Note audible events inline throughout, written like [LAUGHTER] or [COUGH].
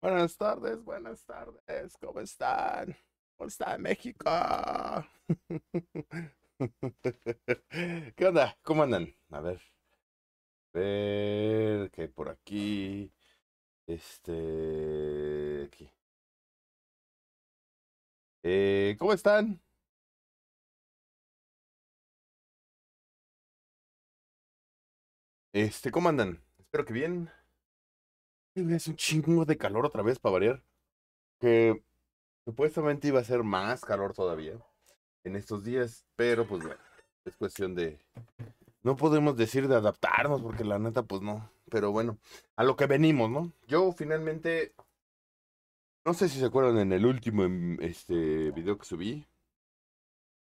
Buenas tardes, buenas tardes, ¿cómo están? ¿Cómo está México? [LAUGHS] ¿Qué onda? ¿Cómo andan? A ver. A ver, que por aquí. Este. Aquí. Eh, ¿Cómo están? Este, ¿cómo andan? Espero que bien es un chingo de calor otra vez para variar. Que supuestamente iba a ser más calor todavía en estos días, pero pues bueno, es cuestión de. No podemos decir de adaptarnos, porque la neta, pues no. Pero bueno, a lo que venimos, ¿no? Yo finalmente. No sé si se acuerdan en el último em, este, video que subí.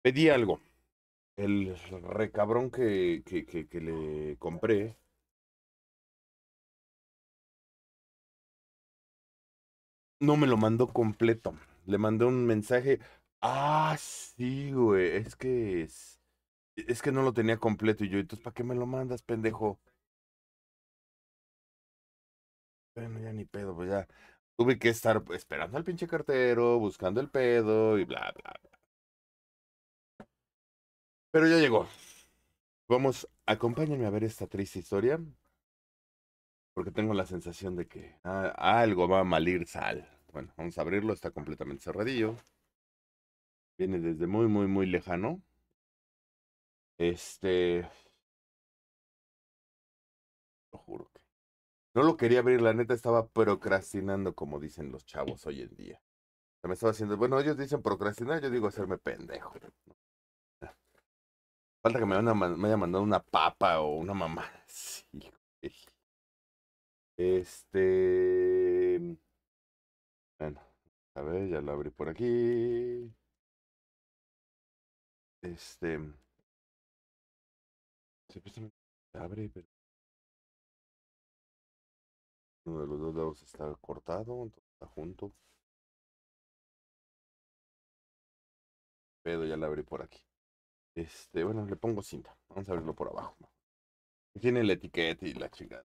Pedí algo. El recabrón que, que, que, que le compré No me lo mandó completo. Le mandé un mensaje. Ah, sí, güey. Es que es, es que no lo tenía completo. Y yo, entonces, ¿para qué me lo mandas, pendejo? Bueno, ya ni pedo, pues ya. Tuve que estar pues, esperando al pinche cartero, buscando el pedo y bla, bla, bla. Pero ya llegó. Vamos, acompáñame a ver esta triste historia porque tengo la sensación de que ah, algo va a malir sal. Bueno, vamos a abrirlo, está completamente cerradillo. Viene desde muy, muy, muy lejano. Este... Lo juro que... No lo quería abrir, la neta estaba procrastinando, como dicen los chavos hoy en día. Se me estaba haciendo... Bueno, ellos dicen procrastinar, yo digo hacerme pendejo. Ah. Falta que me, me haya mandado una papa o una mamá. [LAUGHS] Sí, este. Bueno, a ver, ya lo abrí por aquí. Este. Supuestamente se abre, pero. Uno de los dos lados está cortado, entonces está junto. Pero ya lo abrí por aquí. Este, bueno, le pongo cinta. Vamos a abrirlo por abajo. Tiene la etiqueta y la chingada.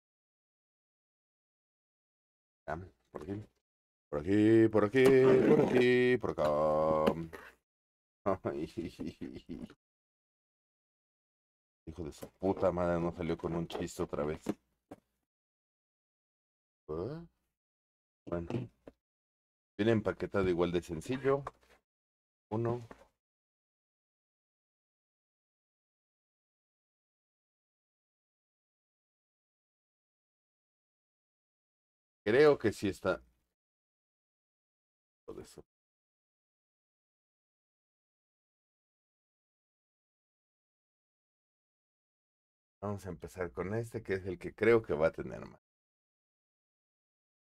Por aquí. Por aquí, por aquí, por aquí, por acá. Hijo de su puta madre, no salió con un chiste otra vez. ¿Eh? Bueno. Viene empaquetado igual de sencillo. Uno, Creo que sí está. Vamos a empezar con este, que es el que creo que va a tener más.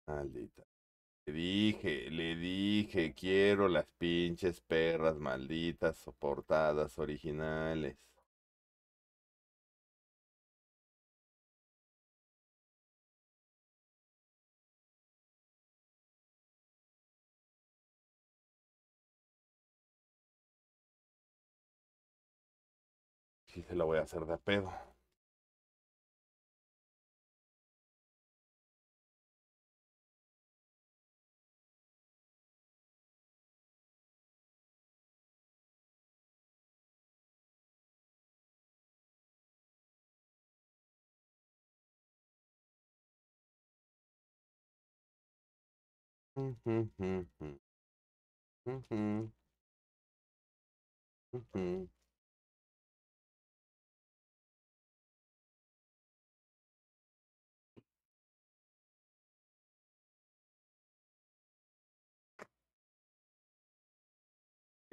Maldita. Le dije, le dije, quiero las pinches perras malditas soportadas originales. aquí se la voy a hacer de pedo. mhm hmm Mm-hmm. Mm-hmm.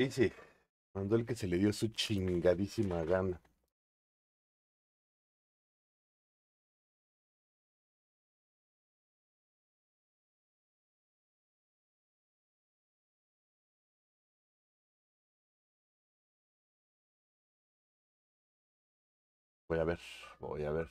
sí. mandó el que se le dio su chingadísima gana. Voy a ver, voy a ver.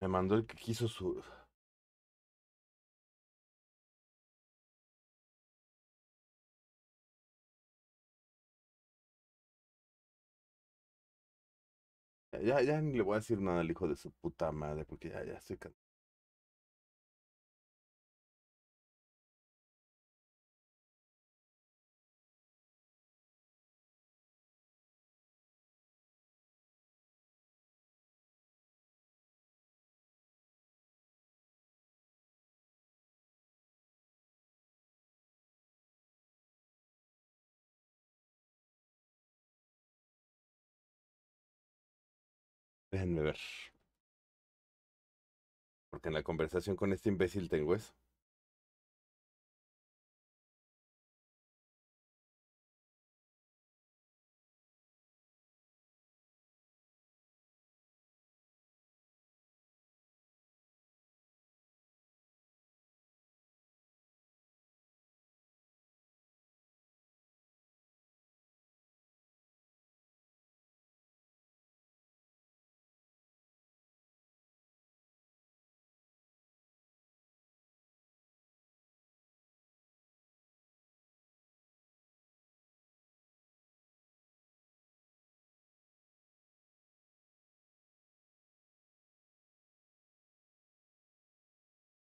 Me mandó el que quiso su... Ya, ya ni le voy a decir nada al hijo de su puta madre, porque ya, ya estoy cansado. Déjenme ver. Porque en la conversación con este imbécil tengo eso.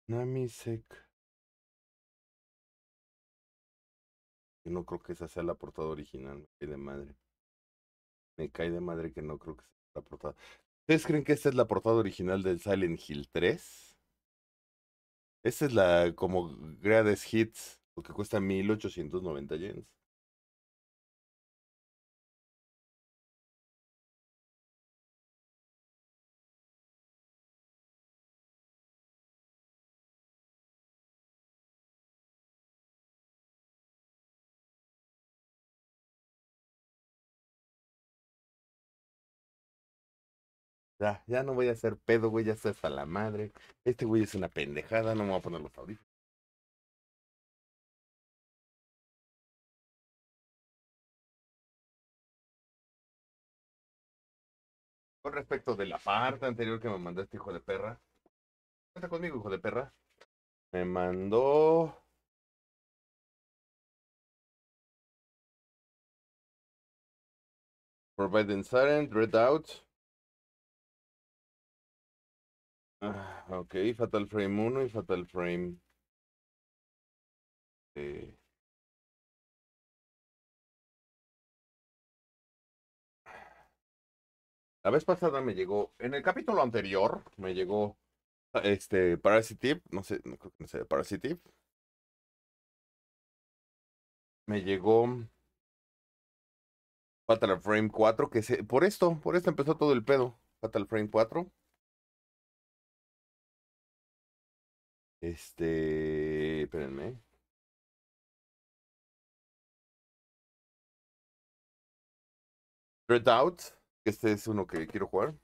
Nami Sek. no creo que esa sea la portada original. Me cae de madre. Me cae de madre que no creo que sea la portada. ¿Ustedes creen que esta es la portada original del Silent Hill 3? Esta es la como Greatest Hits, lo que cuesta 1890 yens. Ya, ya no voy a hacer pedo, güey, ya está hasta la madre. Este güey es una pendejada, no me voy a poner los audífonos. Con respecto de la parte anterior que me mandó este hijo de perra. Cuenta conmigo, hijo de perra. Me mandó. Provide and silent, out. Ah, ok, Fatal Frame 1 y Fatal Frame. Eh, la vez pasada me llegó, en el capítulo anterior, me llegó este Parasitip, no sé, no sé, Parasitip. Me llegó Fatal Frame 4, que se, por esto, por esto empezó todo el pedo. Fatal Frame 4. Este, espérenme. Redout, Out, este es uno que quiero jugar.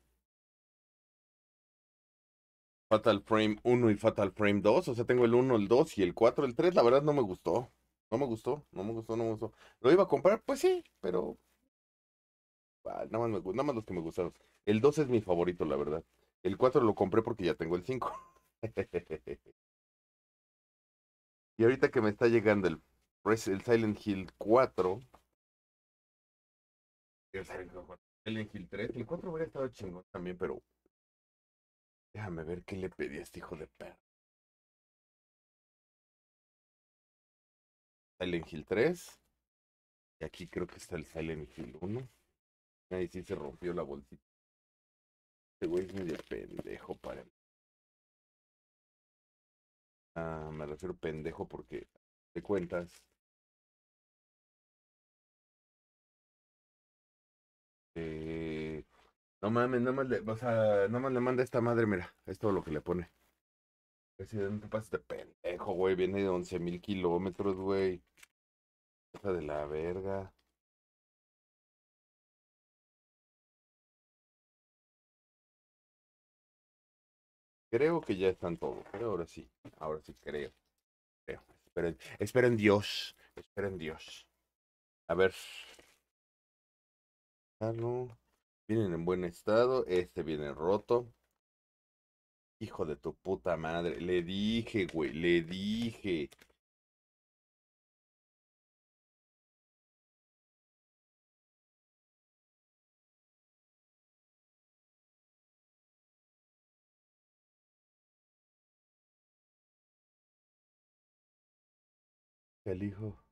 Fatal Frame 1 y Fatal Frame 2. O sea, tengo el 1, el 2 y el 4. El 3, la verdad, no me gustó. No me gustó, no me gustó, no me gustó. ¿Lo iba a comprar? Pues sí, pero. Ah, nada, más me, nada más los que me gustaron. El 2 es mi favorito, la verdad. El 4 lo compré porque ya tengo el 5. [LAUGHS] Y ahorita que me está llegando el, Silent Hill 4. El Silent Hill 3. El 4 hubiera estado chingón también, pero. Déjame ver qué le pedí a este hijo de perro. Silent Hill 3. Y aquí creo que está el Silent Hill 1. Ahí sí se rompió la bolsita. Este güey es medio pendejo para Ah, me refiero pendejo porque te cuentas. Eh, no mames, no más le, o sea, no más le manda esta madre, mira, es todo lo que le pone. Presidente, pasa este pendejo, güey, viene de once mil kilómetros, güey. de la verga. Creo que ya están todos. Pero ¿eh? ahora sí, ahora sí creo. creo. Esperen, esperen Dios. Esperen Dios. A ver. Ah, no. Vienen en buen estado. Este viene roto. Hijo de tu puta madre. Le dije, güey. Le dije. El hijo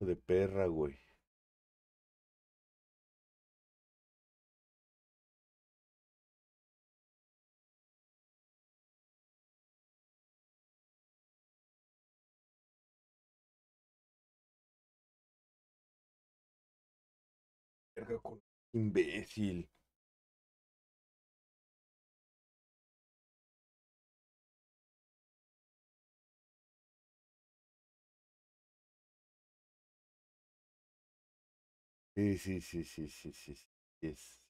de perra, güey. con imbécil. Sí, sí, sí, sí, sí, sí. Yes.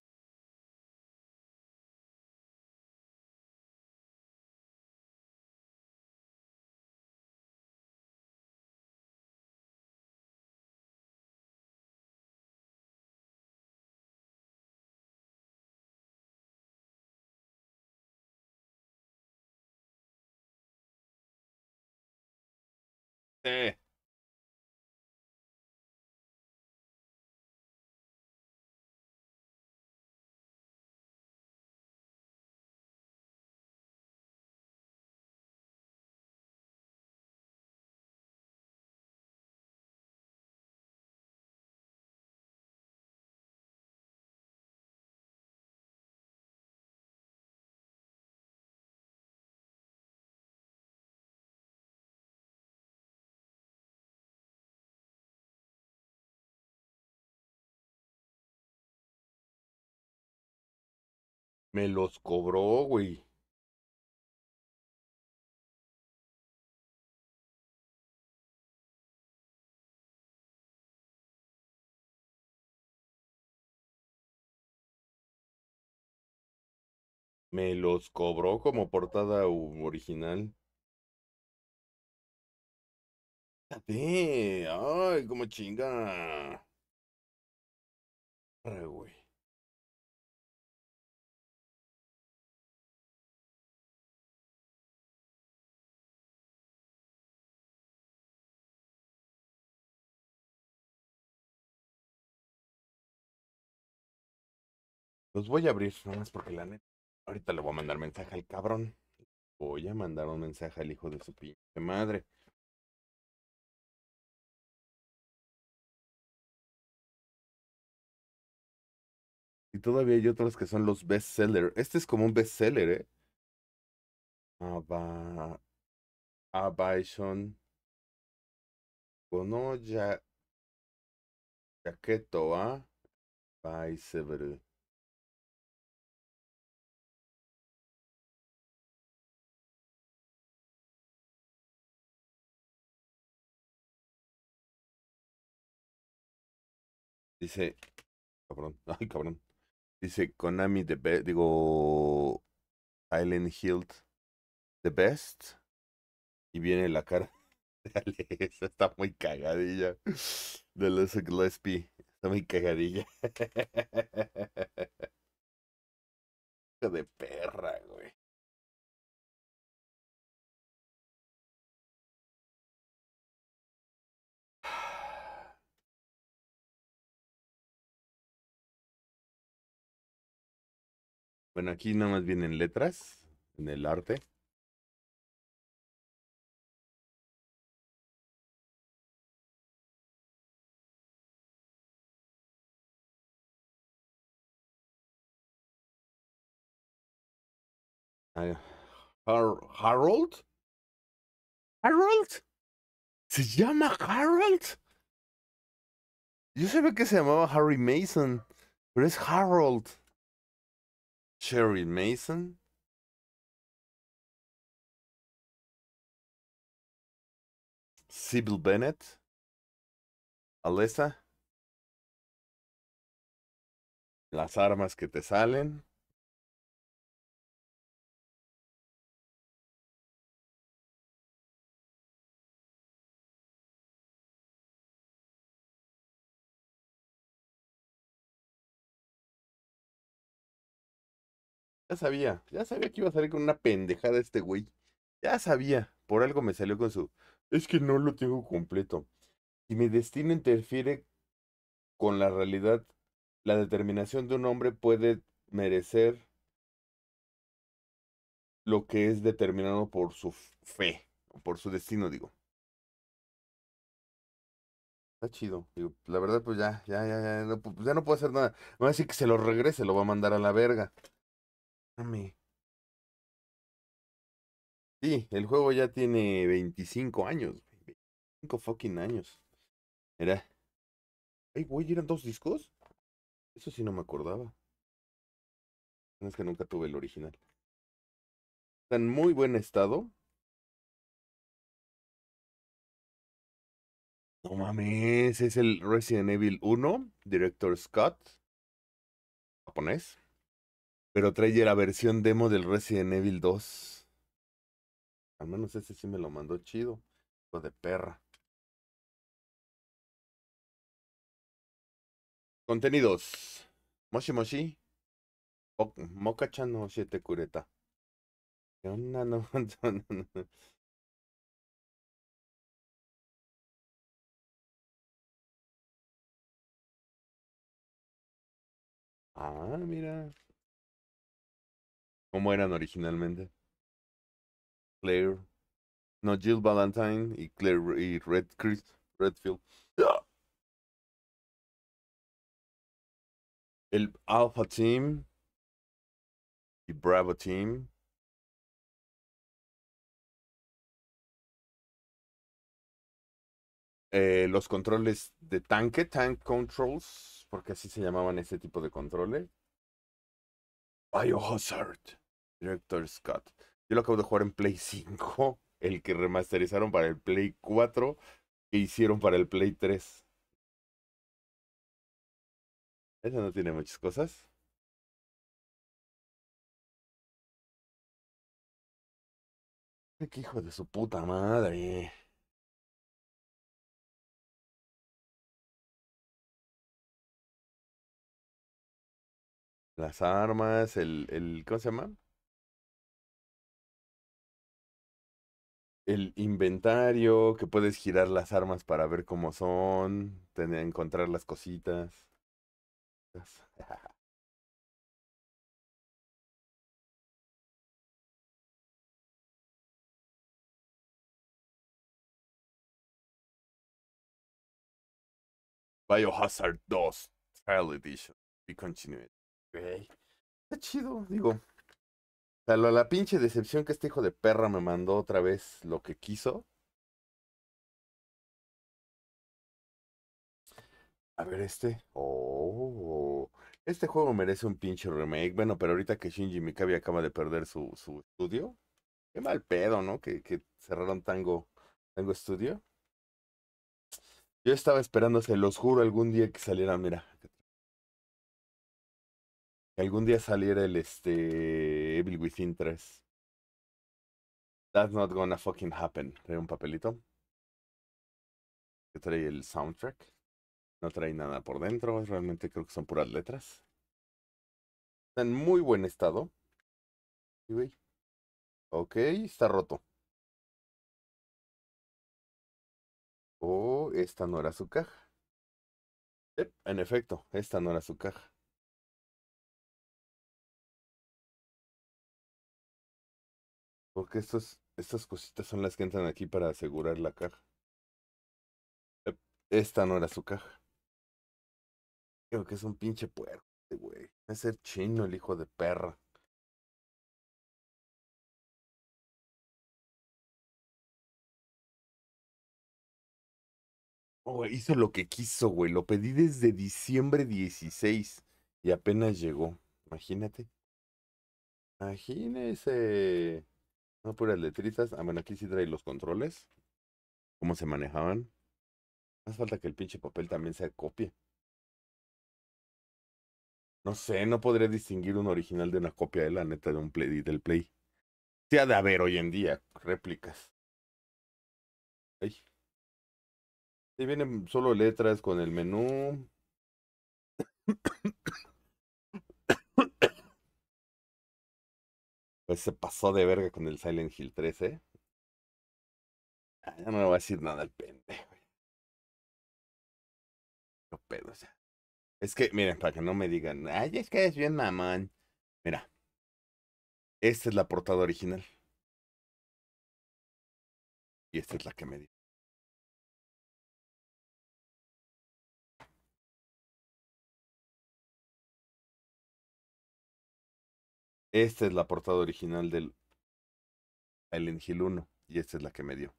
Sí. Me los cobró, güey. Me los cobró como portada original. Ay, como chinga. Ay, güey. Los voy a abrir, nomás porque la neta. Ahorita le voy a mandar mensaje al cabrón. Voy a mandar un mensaje al hijo de su pinche madre. Y todavía hay otros que son los bestseller. Este es como un bestseller, ¿eh? Aba... Abaishon. Konoya. ya... ¿ah? Dice, cabrón, [LAUGHS] ay cabrón. Dice Konami the best, digo Island Hilt the best. Y viene la cara [LAUGHS] de esa está muy cagadilla. De los Gillespie, está muy cagadilla. [LAUGHS] de perra, güey. Bueno, aquí nada más vienen letras en el arte. Ah, Harold? Harold? ¿Se llama Harold? Yo sabía que se llamaba Harry Mason, pero es Harold. Sherry Mason. Sybil Bennett. Alessa. Las armas que te salen. Ya sabía, ya sabía que iba a salir con una pendejada este güey. Ya sabía, por algo me salió con su... Es que no lo tengo completo. Si mi destino interfiere con la realidad, la determinación de un hombre puede merecer lo que es determinado por su fe, por su destino, digo. Está chido. Digo, la verdad, pues ya, ya, ya, ya, pues ya no puedo hacer nada. No va a decir que se lo regrese, lo va a mandar a la verga. Sí, el juego ya tiene 25 años, 25 fucking años. Era. Ay, güey, ¿eran dos discos? Eso sí no me acordaba. es que nunca tuve el original. Está en muy buen estado. No mames, es el Resident Evil 1, director Scott, japonés. Pero trae la versión demo del Resident Evil 2. Al menos ese sí me lo mandó chido. Hijo de perra. Contenidos. Moshi Moshi. Moka-chan no te [LAUGHS] Ah, mira. ¿Cómo eran originalmente? Claire. No, Jill Valentine y Claire y Red Chris Redfield. ¡Ah! El Alpha Team y Bravo Team. Eh, los controles de tanque, tank controls, porque así se llamaban ese tipo de controles. Biohazard. Director Scott. Yo lo acabo de jugar en Play 5, [LAUGHS] el que remasterizaron para el Play 4, que hicieron para el Play 3. Eso no tiene muchas cosas. ¡Qué hijo de su puta madre! Las armas, el, el ¿cómo se llama? el inventario, que puedes girar las armas para ver cómo son, tener, encontrar las cositas. [LAUGHS] Biohazard 2 Trial Edition. We continue Está chido, digo. O sea, la pinche decepción que este hijo de perra me mandó otra vez lo que quiso. A ver este. Oh, este juego merece un pinche remake. Bueno, pero ahorita que Shinji Mikami acaba de perder su, estudio. Qué mal pedo, ¿no? Que, que cerraron Tango, Tango Studio. Yo estaba esperando, se los juro, algún día que saliera, mira, que algún día saliera el este Evil Within 3. That's not gonna fucking happen. Trae un papelito. Que trae el soundtrack. No trae nada por dentro. Realmente creo que son puras letras. Está en muy buen estado. Ok, está roto. Oh, esta no era su caja. en efecto, esta no era su caja. Porque estas cositas son las que entran aquí para asegurar la caja. Esta no era su caja. Creo que es un pinche puerco, güey. a ser chino el hijo de perra. Oh, hizo lo que quiso, güey. Lo pedí desde diciembre 16 y apenas llegó. Imagínate. Imagínese. No, puras letritas. Ah, bueno, aquí sí trae los controles. Cómo se manejaban. Más falta que el pinche papel también sea copia. No sé, no podría distinguir un original de una copia de la neta de un play, del Play. Se ha de haber hoy en día réplicas. Ahí. Ahí vienen solo letras con el menú. Pues se pasó de verga con el Silent Hill 13. Ah, ya no le voy a decir nada al pendejo. No pedo, o sea. Es que, miren, para que no me digan, ay, es que es bien mamán. Mira, esta es la portada original. Y esta es la que me dio. Esta es la portada original del Silent Hill 1 y esta es la que me dio.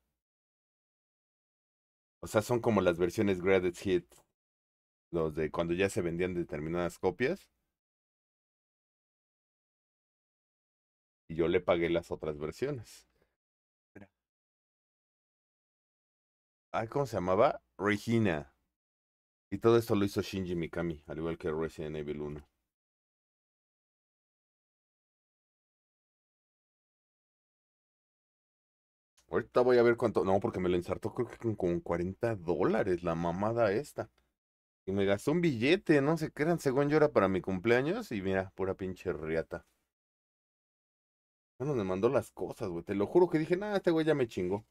O sea, son como las versiones Graded Hit, los de cuando ya se vendían determinadas copias. Y yo le pagué las otras versiones. ¿Cómo se llamaba? Regina. Y todo esto lo hizo Shinji Mikami, al igual que Resident Evil 1. Ahorita voy a ver cuánto. No, porque me lo ensartó creo que con, 40 dólares la mamada esta. Y me gastó un billete, no sé qué eran, según yo era para mi cumpleaños. Y mira, pura pinche riata. Bueno, me mandó las cosas, güey. Te lo juro que dije, nada, este güey ya me chingó.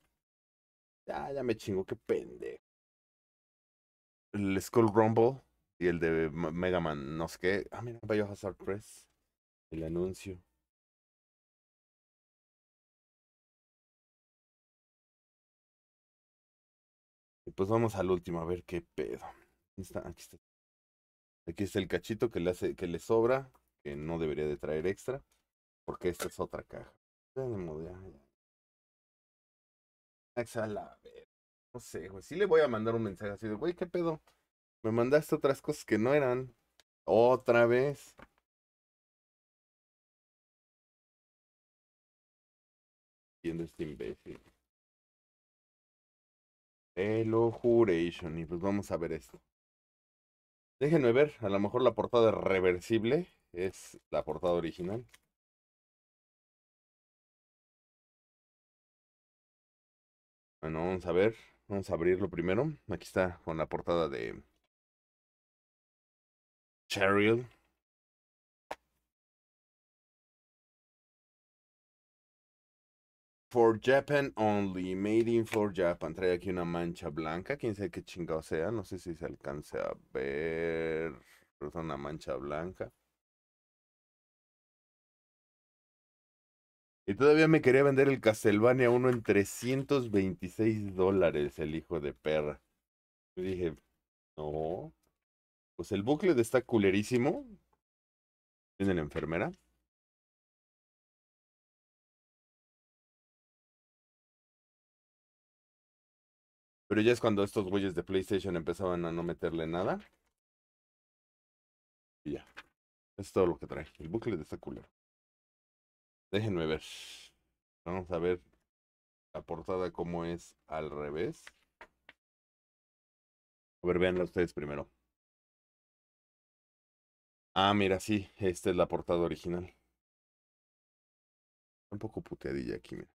Ya, ya me chingó, qué pendejo. El Skull Rumble y el de Mega Man, no sé qué. Ah, mira, Bayo Hazard Press. El anuncio. pues vamos al último, a ver qué pedo. Aquí está, aquí el cachito que le hace, que le sobra, que no debería de traer extra, porque esta es otra caja. ver. no sé, güey. si le voy a mandar un mensaje así de, güey, ¿qué pedo? Me mandaste otras cosas que no eran. Otra vez. Viendo este imbécil. Elojuration. Y pues vamos a ver esto. Déjenme ver, a lo mejor la portada reversible es la portada original. Bueno, vamos a ver. Vamos a abrirlo primero. Aquí está con la portada de Cheryl. For Japan only, made in for Japan. Trae aquí una mancha blanca, quién sabe qué chingado sea, no sé si se alcance a ver. Pero es una mancha blanca. Y todavía me quería vender el Castlevania 1 en 326 dólares, el hijo de perra. Y dije, no. Pues el bucle está culerísimo. Tiene la enfermera. Pero ya es cuando estos güeyes de PlayStation empezaban a no meterle nada. Y ya. Es todo lo que trae. El bucle de esta culera. Déjenme ver. Vamos a ver la portada como es al revés. A ver, véanla ustedes primero. Ah, mira, sí, esta es la portada original. Un poco puteadilla aquí, mira.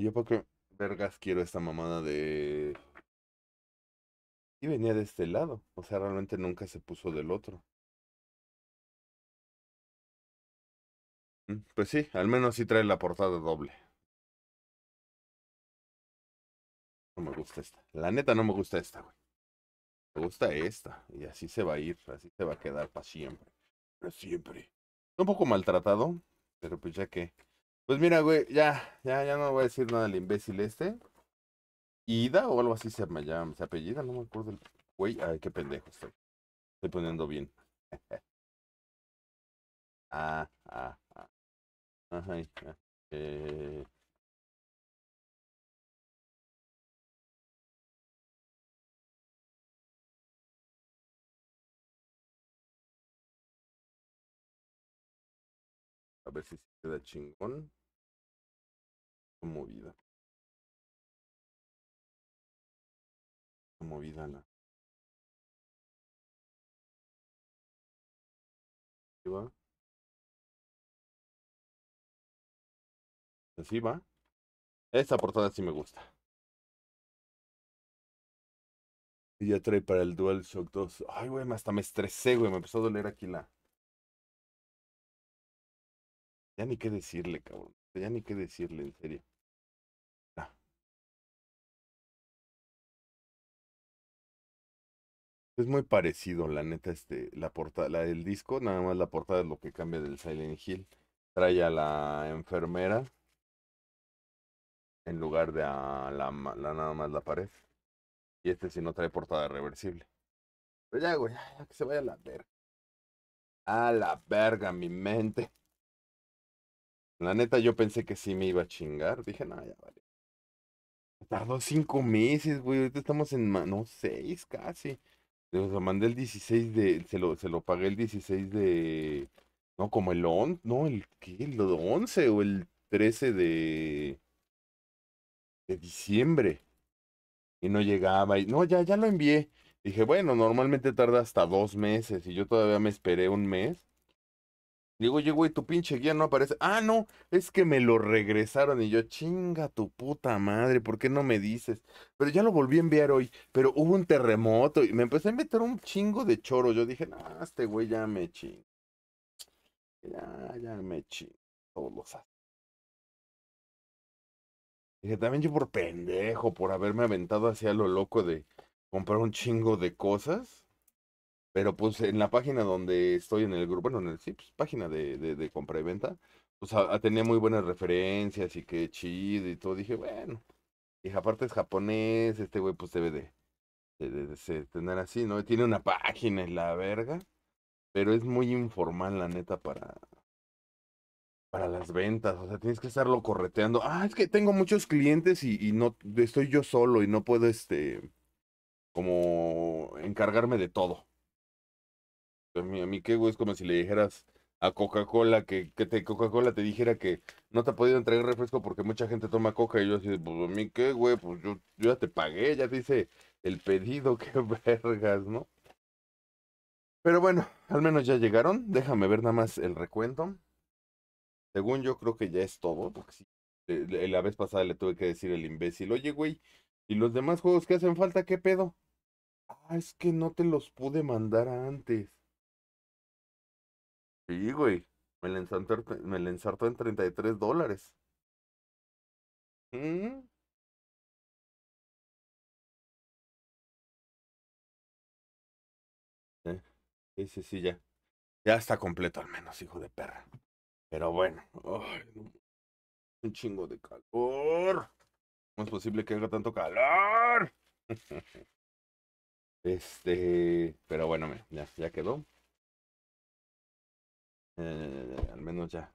Y yo, porque vergas quiero esta mamada de. Y venía de este lado. O sea, realmente nunca se puso del otro. Mm, pues sí, al menos sí trae la portada doble. No me gusta esta. La neta no me gusta esta, güey. Me gusta esta. Y así se va a ir. Así se va a quedar para siempre. Para siempre. Un poco maltratado. Pero pues ya que. Pues mira, güey, ya, ya, ya no voy a decir nada al imbécil este. Ida o algo así se me llama, se apellida, no me acuerdo el güey. Ay, qué pendejo estoy. Estoy poniendo bien. [LAUGHS] ah, ah, ah. Eh. A ver si se queda chingón movida movida la así va va esta portada sí me gusta y ya trae para el shock 2 ay güey hasta me estresé güey me empezó a doler aquí la ya ni qué decirle cabrón ya ni qué decirle en serio Es muy parecido, la neta, este, la portada, la del disco, nada más la portada es lo que cambia del Silent Hill. Trae a la enfermera en lugar de a la, la nada más la pared. Y este Si no trae portada reversible. Pero pues ya, güey, ya, que se vaya a la verga. A la verga, mi mente. La neta, yo pensé que sí me iba a chingar. Dije, no, ya vale. Tardó cinco meses, güey. Ahorita estamos en, no, seis casi se mandé el 16 de. Se lo, se lo pagué el 16 de. No, como el 11. No, el, ¿qué? el 11 o el 13 de. De diciembre. Y no llegaba. Y, no, ya, ya lo envié. Dije, bueno, normalmente tarda hasta dos meses. Y yo todavía me esperé un mes. Digo, oye, güey, tu pinche guía no aparece. Ah, no, es que me lo regresaron. Y yo, chinga tu puta madre, ¿por qué no me dices? Pero ya lo volví a enviar hoy, pero hubo un terremoto y me empecé a meter un chingo de choro. Yo dije, no, este güey ya me chingo. Ya, ya me chingo. Todos los Dije, también yo por pendejo, por haberme aventado hacia lo loco de comprar un chingo de cosas. Pero pues en la página donde estoy en el grupo, bueno, en el sí, pues, página de, de, de compra y venta, pues tenía muy buenas referencias y qué chido y todo. Dije, bueno, y aparte es japonés, este güey pues debe de, tener así, ¿no? Tiene una página en la verga, pero es muy informal, la neta, para, para las ventas, o sea, tienes que estarlo correteando. Ah, es que tengo muchos clientes y, y, no estoy yo solo y no puedo, este, como encargarme de todo. Pues, a mí, a qué, güey, es como si le dijeras a Coca-Cola que, que te, Coca-Cola te dijera que no te ha podido entregar refresco porque mucha gente toma coca y yo así, pues a mí qué, güey, pues yo, ya te pagué, ya dice el pedido, [LAUGHS] qué vergas, ¿no? Pero bueno, al menos ya llegaron. Déjame ver nada más el recuento. Según yo creo que ya es todo, porque sí, eh, la vez pasada le tuve que decir el imbécil, oye, güey, ¿y los demás juegos que hacen falta, qué pedo? Ah, es que no te los pude mandar antes. Sí, güey. Me la ensartó, me en 33 dólares. ¿Mm? Sí, sí, sí, ya. Ya está completo al menos, hijo de perra. Pero bueno. un chingo de calor. ¿Cómo es posible que haga tanto calor? [LAUGHS] Este, pero bueno, ya, ya quedó. Eh, al menos ya.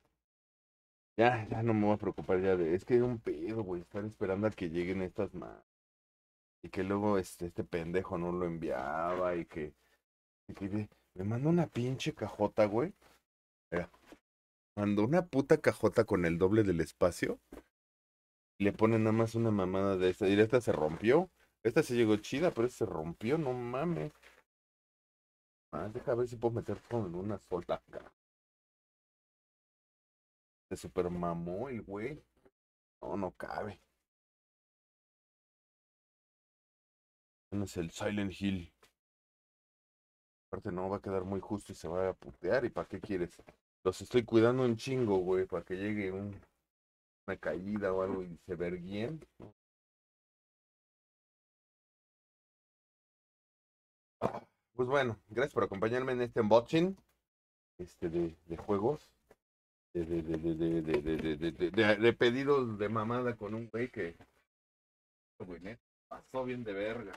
Ya, ya no me voy a preocupar ya de... Es que es un pedo, güey, Están esperando a que lleguen estas más. Y que luego este, este pendejo no lo enviaba y que... que me mandó una pinche cajota, güey. Mira, mandó una puta cajota con el doble del espacio. Y le pone nada más una mamada de esta. Y esta se rompió. Esta se llegó chida, pero se rompió, no mames. Ah, deja ver si puedo meter en una solta. Se super mamó el güey. No, no cabe. Es el Silent Hill. Aparte no va a quedar muy justo y se va a putear. ¿Y para qué quieres? Los estoy cuidando un chingo, güey, para que llegue una caída o algo y se verguien. Ah, pues bueno, gracias por acompañarme en este unboxing este de juegos de, de, de, pedidos de mamada con un güey que pasó bien de verga.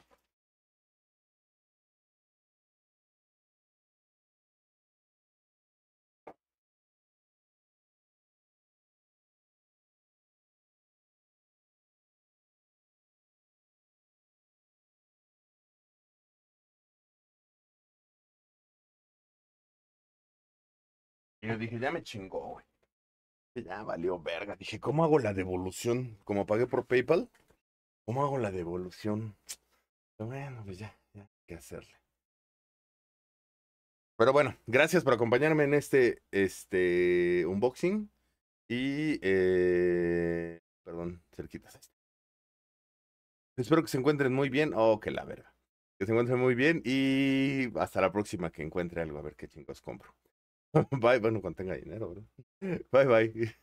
dije, ya me chingó, güey. Ya valió verga. Dije, ¿cómo hago la devolución? Como pagué por PayPal, ¿cómo hago la devolución? bueno, pues ya, ya hay que hacerle. Pero bueno, gracias por acompañarme en este, este unboxing. Y, eh, perdón, cerquitas este. Espero que se encuentren muy bien. Oh, que la verga. Que se encuentren muy bien y hasta la próxima que encuentre algo a ver qué chingos compro. [LAUGHS] Bye, bueno, cuando tenga dinero, bro. Bye, bye.